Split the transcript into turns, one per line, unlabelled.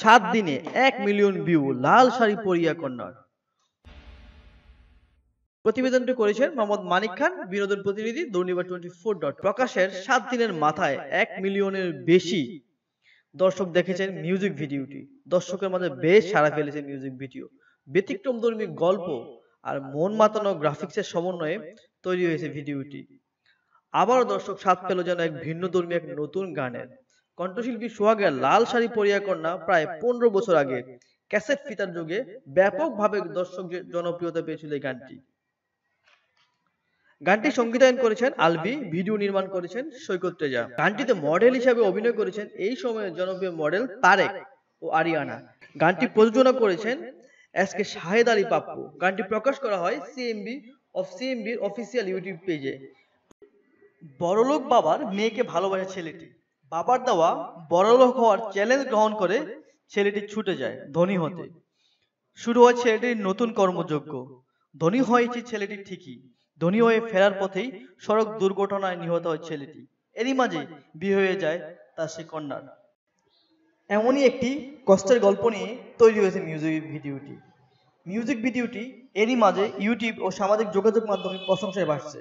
সাত দিনে এক মিলিয়ন ভিউ লাল শাড়ি পরিয়া কন্যার প্রতিবেদনটি করেছেন মোহাম্মদ মানিক খান বিনোদন প্রতিনিধি দৈনিবার টোয়েন্টি ফোর ডট প্রকাশের সাত দিনের মাথায় এক মিলিয়নের বেশি দর্শক দেখেছেন মিউজিক ভিডিওটি দর্শকের মাঝে বেশ সারা ফেলেছে মিউজিক ভিডিও ব্যতিক্রম ধর্মী গল্প আর মন মাতানো গ্রাফিক্সের সমন্বয়ে তৈরি হয়েছে ভিডিওটি আবারও দর্শক সাত পেল যেন এক ভিন্ন ধর্মী এক নতুন গানের কণ্ঠশিল্পী সোহাগের লাল শাড়ি পরিয়া কন্যা প্রায় পনেরো বছর আগে ক্যাসেট ফিতার যুগে ব্যাপকভাবে দর্শকদের জনপ্রিয়তা পেয়েছিল এই গানটি গানটি সঙ্গীতায়ন করেছেন আলবি ভিডিও নির্মাণ করেছেন সৈকত তেজা গানটিতে মডেল হিসাবে অভিনয় করেছেন এই সময়ের জনপ্রিয় মডেল তারেক ও আরিয়ানা গানটি প্রযোজনা করেছেন এস কে শাহেদ আলী পাপ্পু গানটি প্রকাশ করা হয় সিএমবি অফ সিএমবির অফিসিয়াল ইউটিউব পেজে বড়লোক বাবার মেয়েকে ভালোবাসে ছেলেটি বাবার দেওয়া বড়লোক হওয়ার চ্যালেঞ্জ গ্রহণ করে ছেলেটি ছুটে যায় ধনী হতে শুরু হয় ছেলেটির নতুন কর্মযোগ্য ধনী হয়েছে ছেলেটি ঠিকই ধনী হয়ে ফেরার পথেই সড়ক দুর্ঘটনায় নিহত হয় ছেলেটি এরই মাঝে বিয়ে হয়ে যায় তার সে কন্যার এমনই একটি কষ্টের গল্প নিয়ে তৈরি হয়েছে মিউজিক ভিডিওটি মিউজিক ভিডিওটি এরই মাঝে ইউটিউব ও সামাজিক যোগাযোগ মাধ্যমে প্রশংসায় বাড়ছে